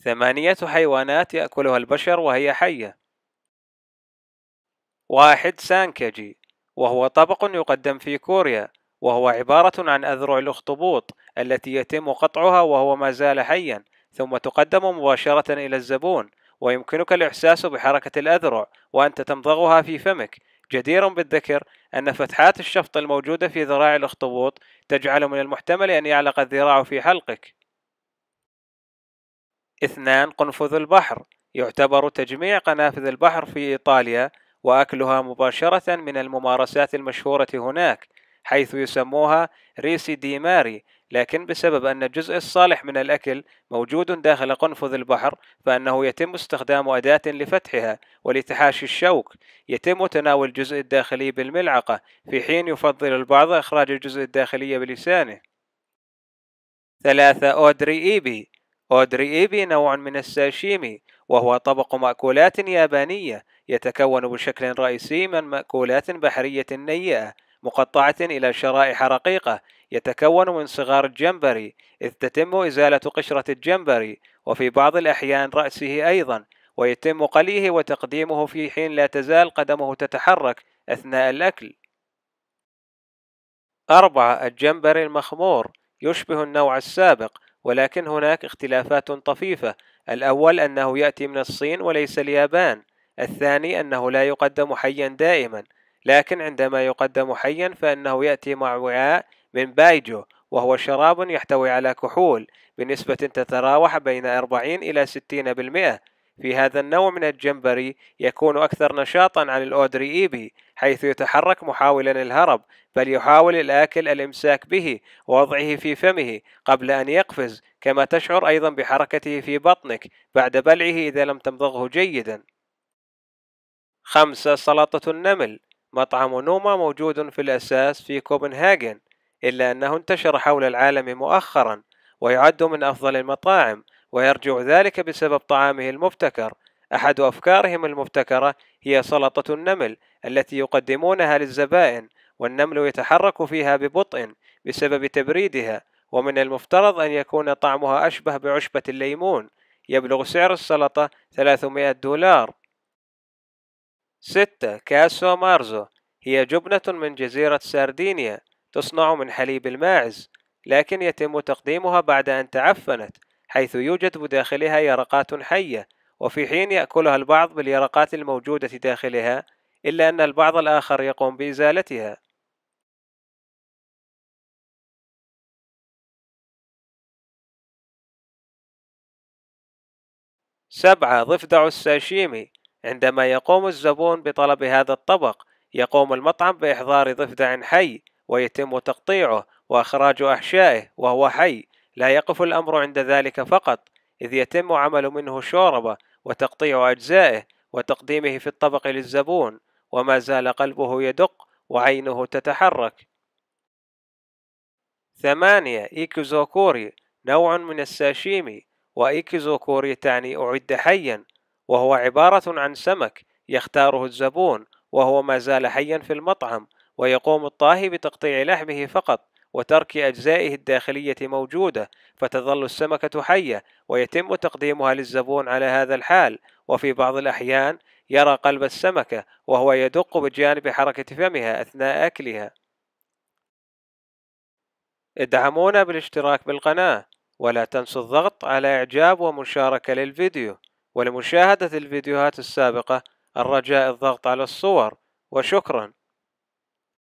ثمانية حيوانات يأكلها البشر وهي حية واحد سانكجي وهو طبق يقدم في كوريا وهو عبارة عن أذرع الأخطبوط التي يتم قطعها وهو ما زال حيا ثم تقدم مباشرة إلى الزبون ويمكنك الإحساس بحركة الأذرع وأنت تمضغها في فمك جدير بالذكر أن فتحات الشفط الموجودة في ذراع الأخطبوط تجعل من المحتمل أن يعلق الذراع في حلقك اثنان قنفذ البحر يعتبر تجميع قنافذ البحر في إيطاليا وأكلها مباشرة من الممارسات المشهورة هناك حيث يسموها ريسي دي ماري لكن بسبب أن الجزء الصالح من الأكل موجود داخل قنفذ البحر فإنه يتم استخدام أداة لفتحها ولتحاشي الشوك يتم تناول الجزء الداخلي بالملعقة في حين يفضل البعض إخراج الجزء الداخلي بلسانه ثلاثة أودري إيبي أودري إيبي نوع من الساشيمي وهو طبق مأكولات يابانية يتكون بشكل رئيسي من مأكولات بحرية نيئة مقطعة إلى شرائح رقيقة يتكون من صغار الجمبري إذ تتم إزالة قشرة الجمبري وفي بعض الأحيان رأسه أيضا ويتم قليه وتقديمه في حين لا تزال قدمه تتحرك أثناء الأكل. أربعة الجمبري المخمور يشبه النوع السابق ولكن هناك اختلافات طفيفة الأول أنه يأتي من الصين وليس اليابان الثاني أنه لا يقدم حيا دائما لكن عندما يقدم حيا فإنه يأتي مع وعاء من بايجو وهو شراب يحتوي على كحول بنسبة تتراوح بين 40 إلى 60% في هذا النوع من الجمبري يكون أكثر نشاطا عن الأودري إيبي حيث يتحرك محاولا الهرب بل يحاول الآكل الإمساك به ووضعه في فمه قبل أن يقفز كما تشعر أيضا بحركته في بطنك بعد بلعه إذا لم تمضغه جيدا خمسة سلطة النمل مطعم نوما موجود في الأساس في كوبنهاجن إلا أنه انتشر حول العالم مؤخرا ويعد من أفضل المطاعم ويرجع ذلك بسبب طعامه المبتكر أحد أفكارهم المبتكرة هي سلطة النمل التي يقدمونها للزبائن والنمل يتحرك فيها ببطء بسبب تبريدها ومن المفترض أن يكون طعمها أشبه بعشبة الليمون يبلغ سعر السلطة 300 دولار 6. كاسو مارزو هي جبنة من جزيرة ساردينيا تصنع من حليب الماعز لكن يتم تقديمها بعد أن تعفنت حيث يوجد بداخلها يرقات حية وفي حين يأكلها البعض باليرقات الموجودة داخلها إلا أن البعض الآخر يقوم بإزالتها سبعة ضفدع الساشيمي عندما يقوم الزبون بطلب هذا الطبق يقوم المطعم بإحضار ضفدع حي ويتم تقطيعه وإخراج أحشائه وهو حي لا يقف الأمر عند ذلك فقط إذ يتم عمل منه شوربة وتقطيع أجزائه وتقديمه في الطبق للزبون وما زال قلبه يدق وعينه تتحرك ثمانية إيكيزوكوري نوع من الساشيمي وإيكيزوكوري تعني أعد حيا وهو عبارة عن سمك يختاره الزبون وهو ما زال حيا في المطعم ويقوم الطاهي بتقطيع لحمه فقط وترك أجزائه الداخلية موجودة فتظل السمكة حية ويتم تقديمها للزبون على هذا الحال وفي بعض الأحيان يرى قلب السمكة وهو يدق بجانب حركة فمها أثناء أكلها ادعمونا بالاشتراك بالقناة ولا تنسوا الضغط على إعجاب ومشاركة للفيديو ولمشاهدة الفيديوهات السابقة الرجاء الضغط على الصور وشكراً